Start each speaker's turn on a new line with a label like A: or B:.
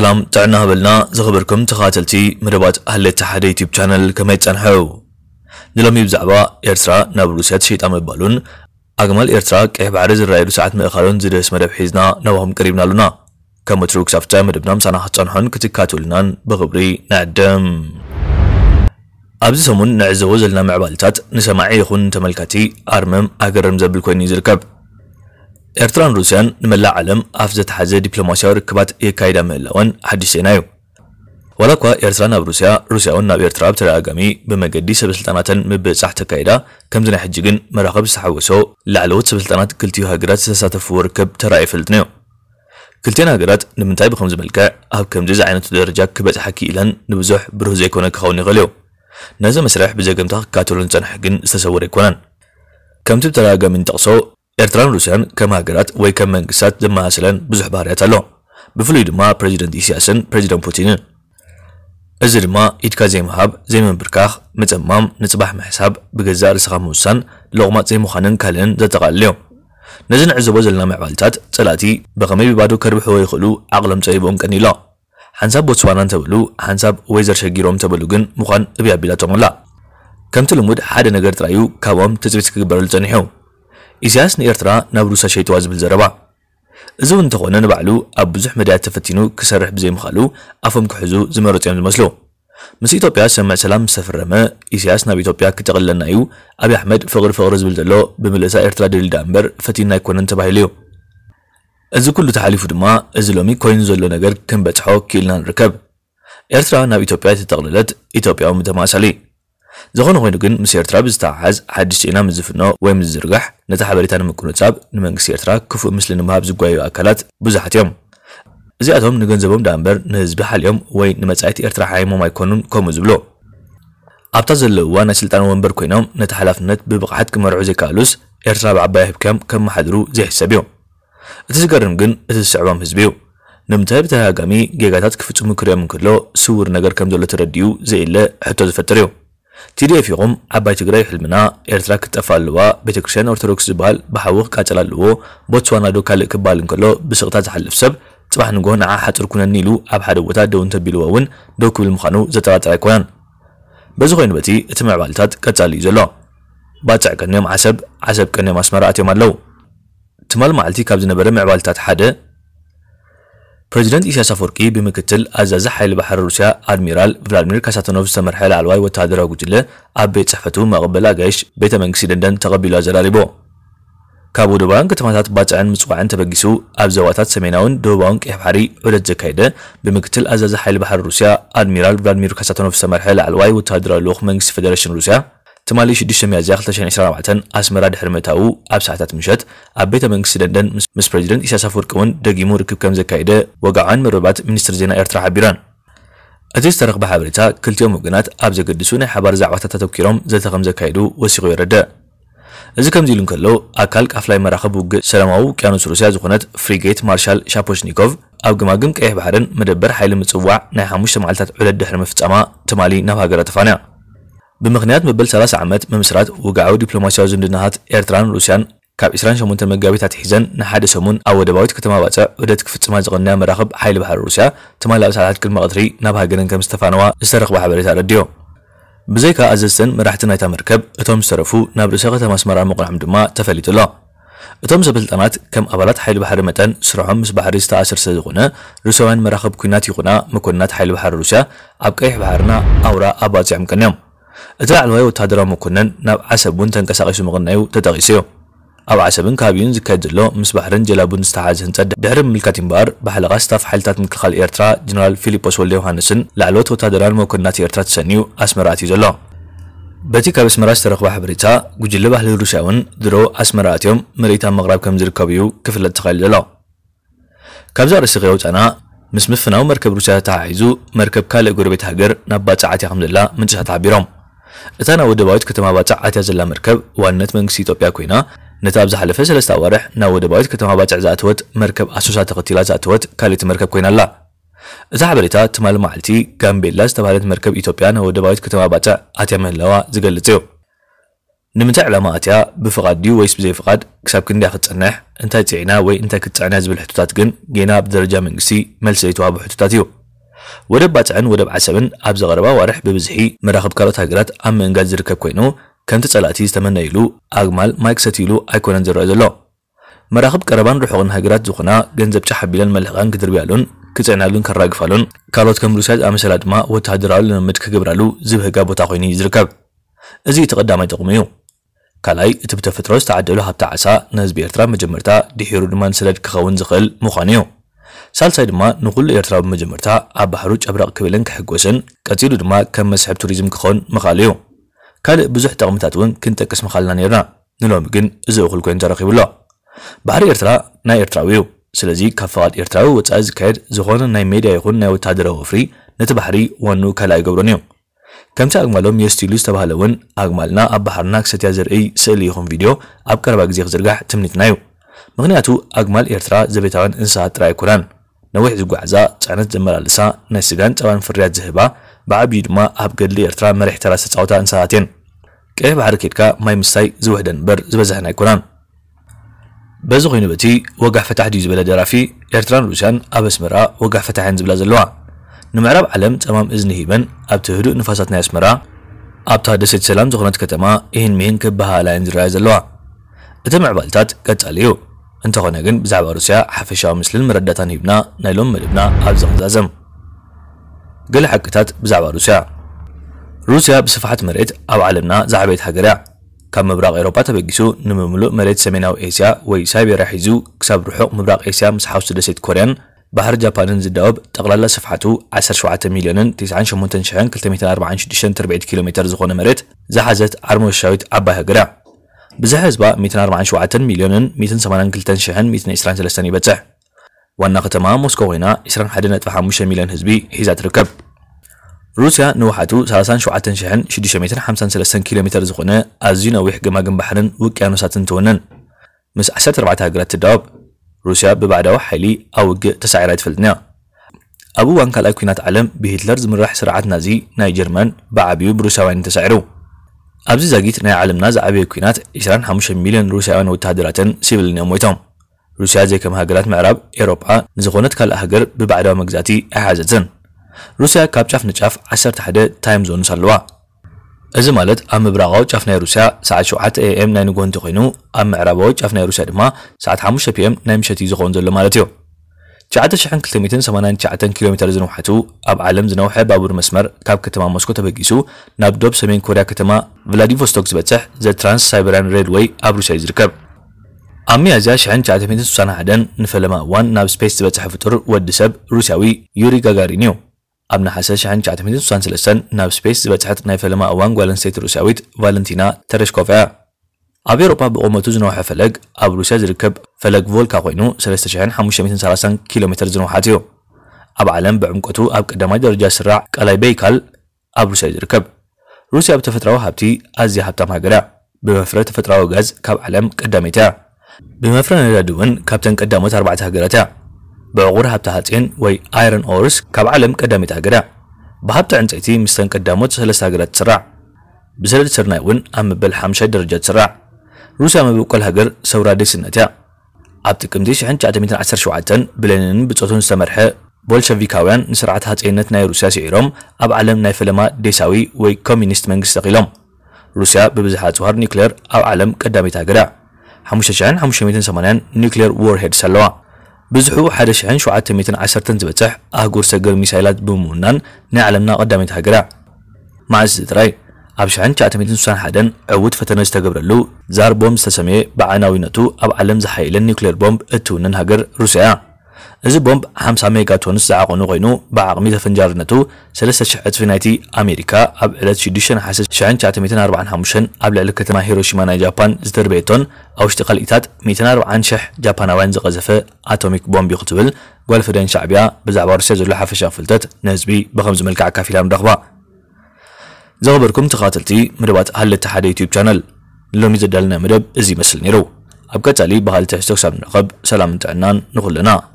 A: سلام تعنا هبلنا زخبركم تخاتلتي مربات أهل التحديتي بشانل كما يتسنحو دلمي بزعبا إرترا ناب روسيا تشيطا مبالون أجمل إرترا كيح بعرز الرأي رسعات مئخالون زيد اسم رب حيزنا نوهم قريبنا لنا كما تروك سافتا مربنا مسانا حتسنحن كتكاتو لنا بغبري نعدم أبز سمون نعزوز لنا معبالتات نسمعي يخون تملكاتي أرمم أقرم زبل كويني زركب ኤርትራን ሩስያን ንመላእ ዓለም ኣፍ ዘተሓዘ ዲፕሎማስያዊ ርክባት የካይዳ ምህላወን ሓድሽ ዜና እዩ ዋላ እኳ ኤርትራ ናብ ሩስያ ሩስያ እውን ናብ ኤርትራ ብተደጋጋሚ ብመገዲ ሰበስልጣናተን ምብፅፃሕ ተካይዳ ከምዚ ናይ ሕጂ ግን መራኸብ ዝተሓወሶ ላዕለዎት ሰበስልጣናት ክልቲዩ ሃገራት ዝተሳተፍዎ ርክብ ተራ የፈልጥን እዩ ክልቴን ሃገራት ንምንታይ ብከምዚ መልክዕ ኣብ ከምዚ ዝዓይነቱ ደረጃ ክበፅሓ ክኢለን ንብዙሕ ብሩህ ዘይኮነ ክኸውን ይኽእል እዩ ነዚ መስርሕ ብዘገምታ ክካተሉን ዝፀንሐ ግን ዝተሰወረ ኣይኮነን ከምቲ ብተደጋጋሚ ንጠቕሶ ኤርትራን ሩስያን ከም ሃገራት ወይ ከም መንግስታት ዘመሳስለን ብዙሕ ባህርያት ኣሎ ብፍሉይ ድማ ፕረዚደንት ኢሳያስን ፕረዚደንት ፑቲንን እዚ ድማ ኢድካ ዘይምሃብ ዘይምንብርካኽ ምፅማም ንፅባሕ ምሕሳብ ብገዛእ ርእስኻ ምውሳን ለቑማት ዘይምዃንን ካልእን ዘጠቓልል እዮም ነዚ ንዕዘቦ ዘለና ምዕባልታት ፀላእቲ ብኸመይ ብባዶ ከርብሕዎ ይኽእሉ ዓቕሎም ፀይቦም ቀኒሎ ሓንሳብ ቦትስዋናን ተብሉ ሓንሳብ ወይ ዘርሸጊሮም ተብሉ ግን ምዃን እብያቢላቶም ኣላ ከምቲ ልሙድ ሓደ ነገር ጥራዩ ካብኦም ትፅቢት ክግበረሉ ፀኒሑ إسياس نيرترا نابروسا شيتوا زبل زربا إذا انتخونا نبعلو أبزح مدات تفتينو كسرح بزي مخالو أفهم كحزو زمرتيان المسلو مس إثيوبيا سمع سلام سفرما إسياس ناب إثيوبيا كتقلنا يو أبي أحمد فقر فقر زبل دلو بملسا إرترا دل دامبر فتينا يكون انت بايليو إذا كل تحالف دما إذا لومي كوين زلو نجر كم بتحو كيلنا نركب إرترا ناب إثيوبيا تتقللت إثيوبيا ومتماسلي ዝኾነ ኮይኑ ግን ምስ ኤርትራ ብዝተሓሓዝ ሓድሽ ጭና ምስ ዝፍኖ ወይ ምስ ዝርጋሕ ነቲ ሓበሬታ ንምኩንጻብ ንመንግስቲ ኤርትራ ክፉእ ምስሊ ንምሃብ ዝጓየዩ ኣካላት ብዙሓት እዮም እዚኣቶም ንገንዘቦም ዳ እምበር ንህዝቢ ሓልዮም ወይ ንመጻኢቲ ኤርትራ ሓይሞም ኣይኮኑን ከምኡ ዝብሎ ኣብታ ዘለውዋ ናይ ስልጣን ወንበር ኮይኖም ነቲ ሓላፍነት ብብቕዓት ክመርዑ ዘይከኣሉስ ኤርትራ ብዓባይ ህብከም ከመሓድሩ ዘይሕሰብ እዩ እቲ ዝገርም ግን እቲ ዝስዕቦም ህዝቢ እዩ ንምንታይ ብተደጋጋሚ ጌጋታት ክፍፅሙ ክርኦም እንከሎ ስውር ነገር ከም ዘሎ ተረዲኡ ዘየለ ሕቶ ዝፈጥር እዩ ቲዲኤፍ ኢኹም ዓባይ ትግራይ ሕልምና ኤርትራ ክትጠፋ ኣለዋ ቤተክርስትያን ኦርቶዶክስ ዝበሃል ብሓዊ ክቃፀል ኣለዎ ቦትስዋና ዶ ካልእ ክበሃል እንከሎ ብስቕታ ዝሓልፍ ሰብ ፅባሕ ንጎ ንዓ ሓፅር ኩነኒ ኢሉ ኣብ ሓደ ቦታ ደው እንተቢልዎ እውን ደው ክብል ምዃኑ ዘጠራጥር ኣይኮነን በዚ ኮይኑ በቲ እቲ ምዕባልታት ቀፃሊ እዩ ዘሎ ባፅዕ ቀኒዮም ዓሰብ ዓሰብ ቀኒዮም ኣስመራ ኣትዮም ኣለው ትማል መዓልቲ ካብ ዝነበረ ምዕባልታት ሓደ ፕሬዚደንት ኢሳያስ አፈወርቂ ብምክትል ኣዛዚ ሓይሊ ባሕሪ ሩስያ ኣድሚራል ቭላድሚር ካሳቶኖቭ ዝተመርሐ ላዕለዋይ ወታደራዊ ጉጅለ ኣብ ቤት ጽሕፈቱ መቕበል ኣጋይሽ ቤተ መንግስቲ ደንደን ተቐቢሉ ኣዘራሪቦ ካብ ወደባውያን ከተማታት ባፅዕን ምፅዋዕን ተበጊሱ ኣብ ዘዋታት ሰሜናውን ደቡባውን ቀይሕ ባሕሪ ዑደት ዘካየደ ብምክትል ኣዛዚ ሓይሊ ባሕሪ ሩስያ ኣድሚራል ቭላድሚር ካሳቶኖቭ ዝተመርሐ ላዕለዋይ ወታደራዊ ልኡኽ መንግስቲ ፌደሬሽን ሩስያ ትማሊ 6 ሚያዝያ 2017 ኣስመራ ድሕሪ ምእታው ኣብ ሰዓታት ምሸት ኣብ ቤተ መንግስቲ ደንደን ምስ ፕሬዚደንት ኢሳያስ ኣፈወርቂ እውን ደጊሙ ርክብ ከም ዘካየደ ወግዓን ምርብባት ሚኒስትር ዜና ኤርትራ ሓቢረን እቲ ዝተረኽበ ሓበሬታ ክልቲኦም ወገናት ኣብ ዘገድሱ ናይ ሓባር ዛዕባታት ተተኪሮም ዘተ ከም ዘካይዱ ወሲኹ የረደ እዚ ከምዚ ኢሉ እንከሎ ኣካል ቃፍላይ መራኸቢ ውግእ ሰላማዊ ውቅያኖስ ሩስያ ዝኾነት ፍሪጌት ማርሻል ሻፖሽኒኮቭ ኣብ ግማግም ቀይሕ ባሕርን መደበር ሓይሊ ምፅዋዕ ናይ ሓሙሽተ መዓልትታት ዕለት ድሕሪ ምፍፃማ ትማሊ ናብ ሃገራ ተፋንያ ብምክንያት መበል 30 ዓመት ምምስራት ውግዓዊ ዲፕሎማስያዊ ዝምድናታት ኤርትራን ሩስያን ካብ 28 መጋቢት ኣትሒዘን ንሓደ ሰሙን ኣብ ወደባዊት ከተማ ባፀዕ ዑደት ክፍፅማ ዝቐንያ መራኽብ ሓይሊ ባሕሪ ሩስያ ትማል ኣብ ሰዓታት ቅድሚ ቀትሪ ናብ ሃገረን ከም ዝተፋነዋ ዝተረኽቦ ሓበሬታ ረድዮ ብዘይካ ኣዘዝተን መራሕቲ ናይታ መርከብ እቶም ዝተረፉ ናብ ርእሰ ከተማ ኣስመራ ምቑናሖም ድማ ተፈሊጡ ኣሎ እቶም ሰበስልጣናት ከም ኣባላት ሓይሊ ባሕሪ መጠን ስርሖም ምስ ባሕሪ ዝተኣስር ስለ ዝኾነ ሩስያውያን መራኸብ ኩናት ይኹና መኮንናት ሓይሊ ባሕሪ ሩስያ ኣብ ቀይሕ ባሕርና ኣውራ ኣባፂዖም ቀንዮም እቲ ላዕለዋይ ወተሃደራዊ መኮነን ናብ ዓሰብ እውን ተንቀሳቂሱ ምቕናዩ ተጠቂሱ እዩ ኣብ ዓሰብን ከባቢኡን ዝካየድ ዘሎ ምስ ባሕርን ጀላቡን ዝተሓዘ ህንፀት ድሕሪ ምምልካት ይምበኣር ብሓለቓ ስታፍ ሓይልታት ምክልኻል ኤርትራ ጀነራል ፊልጶስ ወልደ ዮሃንስን ላዕለዎት ወታደራን መኮንናት ኤርትራ ተሰኒዩ ኣስመራ እዩ ዘሎ በቲ ካብ ኣስመራ ዝተረኽቦ ሓበሬታ ጉጅለ ባህሊ ሩስያ እውን ድሮ ኣስመራ ኣትዮም መሬት ኣብ ምቕራብ ከም ዝርከብ እዩ ክፍለጥ ተኻኢሉ ዘሎ ካብዛ ርእሲ ከየውፃና ምስ ምፍናዊ መርከብ ሩስያ ተተሓሒዙ መርከብ ካልእ ጎረቤት ሃገር ናብ ባፅዓትያ ከም ዘላ ምንጭታት ሓቢሮም اتانا وده باید که تمام باتع عتیز لامرکب وانت منگسی توپیا کوینا نتاب زحل فصل استواره نود باید که تمام باتع زاتوت مرکب اساسات قتیل زاتوت کالیت مرکب کوینا لا زحبریتا تمال معلتی گامبیلا استبالت مرکب ایتوپیا نود باید که تمام باتع عتیم لوا زگلتیو نمتع لما أتيا بفقاد ديو ويس بزي فقاد كساب كندي أخد تسنح انتا تسعينا وي انتا كتسعينا زبل حتوتات جن جينا بدرجة من قسي ملسيتوها بحتوتاتيو ወደብ ባፅዕን ወደብ ዓሰብን ኣብ ዘቐረባ ዋርሕ ብብዝሒ መራኸብ ካልኦት ሃገራት ኣብ ምእንጋድ ዝርከብ ኮይኑ ከምቲ ጸላእቲ ዝተመነይሉ ኣግማል ማይክ ክሰትይሉ ኣይኮነን ዝረአ ዘሎ መራኸብ ቀረባን ርሑቕን ሃገራት ዝኾና ገንዘብ ጫሕ ኣቢለን መልሕቓን ክትርብያሉን ክፅዕናሉን ከራግፋሉን ካልኦት ከም ሩስያ ዝኣመሰላ ድማ ወተሃደራዊ ልምምድ ክግብራሉ ዝብህጋ ቦታ ኮይኑ እዩ ዝርከብ እዚ እቲ ቀዳማይ ጥቕሚ እዩ ካልኣይ እቲ ብተፈጥሮ ዝተዓደሉ ሃብቲ ዓሳ ንህዝቢ ኤርትራ መጀመርታ ድሒሩ ድማ ንሰደድ ክኸውን ዝኽእል ምዃኑ እዩ ሳልሳይ ድማ ንኹሉ ኤርትራዊ ብመጀመርታ ኣብ ባሕሩ ጨብራቕ ክብልን ክሕጎስን ቀፂሉ ድማ ከም መስሕብ ቱሪዝም ክኾን ምኻል እዩ ካልእ ብዙሕ ጠቕምታት እውን ክንጠቅስ ምኻልና ነርና ንሎሚ ግን እዚ እኹል ኮይኑ ተረኺቡሎ ባሕሪ ኤርትራ ናይ ኤርትራዊ እዩ ስለዚ ካብ ፍቓድ ኤርትራዊ ወፃኢ ዝካየድ ዝኾነ ናይ ሜድያ ይኹን ናይ ወታደራዊ ወፍሪ ነቲ ባሕሪ ዋኑ ካልእ ኣይገብሮን እዩ ከምቲ ኣግማሎም የስትሉ ዝተባሃለ እውን ኣግማልና ኣብ ባሕርና ክሰትያ ዘርኢ ስእሊ ይኹም ቪድዮ ኣብ ቀረባ ግዜ ክዝርጋሕ ትምኒትና እዩ ምክንያቱ ኣግማል ኤርትራ ዘቤታውያን እንስሳት ጥራይ ኣይኮናን ነዊሕ ዝጓዕዛ ጫነት ዘመላልሳ ናይ ስጋን ፀባን ፍርያት ዝህባ ብዓብዪ ድማ ኣብ ገድሊ ኤርትራ መሪሕ ተራ ዝተፃወታ እንስሳት እየን ቀይ ባሕሪ ኬድካ ማይ ምስታይ ዝውህደን እምበር ዝበዝሐን ኣይኮናን በዚ ኮይኑ በቲ ወጋህ ፈታሕ ድዩ ዝበለ ደራፊ ኤርትራን ሩስያን ኣብ ኣስመራ ወጋህ ፈታሕን ዝብላ ዘለዋ ንምዕራብ ዓለም ፀማም እዝኒ ሂበን ኣብቲ ህዱእ ንፋሳት ናይ ኣስመራ ኣብታ ደሴት ሰላም ዝኾነት ከተማ ይህን ምሄን ክበሃላየን ዝረኣየ ዘለዋ እቲ ምዕባልታት ቀጻሊ እዩ انت گن بزعبا روسیا حفشا مثل مردتان هبنا نايلون ملبنا ابزم زازم قل حكتات بزعبا روسیا روسيا بصفحات مرد اب عالمنا زعبیت هاجرع كم مبرق اوروبا تبقيسو نمملو و سميناو و ایسای سايبيريا رحیزو كساب رحوق مبرق اسيا مسحاو سدسيت کوریان بحر جابان زداوب تقلال صفحته 17 مليون 98 شهن شدشن تربعيت كيلومتر زخون مريت زحزت عرمو الشاويت عبا هجرع بزح حزب 104 شعات مليون 180 كلتن شحن 223 يبتح وانا ختما موسكو هنا 21 حدنت فحموش مليون حزبي هي ذات ركب روسيا نوحاتو 30 شعات شحن 653 كيلومتر زخنا ازينا وحجما جنب بحرن وكانوسات تونن مس اسات اربعه هجرات الدوب روسيا ببعد وحيلي او تسعيرات فلتنا ابو وانكا الاكوينات علم بهتلر زمرح سرعات نازي ناي جرمان بعبيو بروسيا وين تسعيرو ኣብዚ ዛጊት ናይ ዓለምና ዝዓበየ ኩናት 25 ሚልዮን ሩስያውያን ወተሃደራትን ሲቪልን እዮም ሞይቶም ሩስያ ዘይከም ሃገራት ምዕራብ ኤሮጳ ንዝኾነት ካልእ ሃገር ብባዕዳዊ መግዛእቲ ኣይሓዘትን ሩስያ ካብ ጫፍ ንጫፍ 11 ታይም ዞንስ ኣለዋ እዚ ማለት ኣብ ምብራቃዊ ጫፍ ናይ ሩስያ ሰዓት 7 ኤኤም ናይ ንጎህ እንተኮይኑ ኣብ ምዕራባዊ ጫፍ ናይ ሩስያ ድማ ሰዓት 5 ፒኤም ናይ ምሸት እዩ ዝኸውን ዘሎ ማለት እዩ 989 ኪሎ ሜትር ዝነውሓቱ ኣብ ዓለም ዝነውሐ ባቡር መስመር ካብ ከተማ ሞስኮ ተበጊሱ ናብ ዶብ ሰሜን ኮርያ ከተማ ቭላዲቮስቶክ ዝበፅሕ ዘ ትራንስ ሳይበርያን ሬልወይ ኣብ ሩስያ እዩ ዝርከብ ኣብ መያዝያ 1961 ንፈለማ እዋን ናብ ስፔስ ዝበፅሐ ፍጡር ወዲ ሰብ ሩስያዊ ዩሪ ጋጋሪን እዩ ኣብ ናሓሰ 1963 ናብ ስፔስ ዝበፅሐት ናይ ፈለማ እዋን ጓል ኣንስተይቲ ሩስያዊት ቫለንቲና ተረሽኮቫ እያ ኣብ ኤውሮጳ ብቑመቱ ዝነውሐ ፈለግ ኣብ ሩስያ ዝርከብ ፈለግ ቮልካ ኮይኑ 3530 ኪሎ ሜትር ዝነውሓት እዩ ኣብ ዓለም ብዕምቀቱ ኣብ ቀዳማይ ደረጃ ስራዕ ቃላይ በይካል ኣብ ሩስያ እዩ ዝርከብ ሩስያ ብተፈጥራዊ ሃብቲ ኣዝያ ሃብታም ሃገር እያ ብመፍረ ተፈጥራዊ ጋዝ ካብ ዓለም ቀዳሜት እያ ብመፍረ ነዳዲ እውን ካብተን ቀዳሞት ኣርባዕተ ሃገራት እያ ብዕቑር ሃብቲ ሃፂን ወይ ኣይረን ኦርስ ካብ ዓለም ቀዳሜት ሃገር እያ ብሃብቲ ዕንፀይቲ ምስተን ቀዳሞት ሰለስተ ሃገራት ትስራዕ ብሰለድ ስርናይ እውን ኣብ መበል 5 ደረጃ ትስራዕ روسيا ما بيقول هجر سورة ديسنتها عبتكم ديش عن جعت ميتين عشر شعاتن بلنين بتصوتون استمرح بولشفيكاويان نسرعت إنت ناي روسيا سعيرهم أب علم ناي فلما ديساوي وي كومينيست من تقيلهم روسيا ببزحات وهر نيكلير أو عالم قدامتها قرع حموششعن حموشميتين سمانان نيكلير وورهيد سلوا بزحو حدش عن شعات ميتين عشر تنزبتح أهجور سجل ميسايلات بمونان نعلمنا قدامي تاجرة مع الزدراي ኣብ 1901 ዕውት ፈተነ ዝተገብረሉ ዛር ቦምብ ዝተሰመየ ብዓናዊነቱ ኣብ ዓለም ዝሓየለን ኒውክሌር ቦምብ እትውንን ሃገር ሩስያ እያ እዚ ቦምብ 50 ሜጋቶንስ ዝዓቐኑ ኮይኑ ብዓቕሚ ተፈንጃርነቱ 3000 ዕፅፊ ናይቲ ኣሜሪካ ኣብ ዕለት 6 ነሓሴ 1945 ኣብ ልዕሊ ከተማ ሂሮሺማ ናይ ጃፓን ዝተርበየቶን ኣብ ውሽጢ ካልኢታት 140,000 ጃፓናውያን ዝቐዘፈ ኣቶሚክ ቦምብ እዩ ክትብል ጓል ፍደን ሻዕብያ ብዛዕባ ሩስያ ዘሎ ሓፈሻ ፍልጠት ንህዝቢ ብከምዚ መልክዕ ኣካፊላ ንረኽባ زغبركم تقاتلتي مربات هل التحدي يوتيوب شانل لومي زدالنا مرب ازي مسل نيرو أبكتالي بهالتحسوك سابن رقب سلام تعنا نخلنا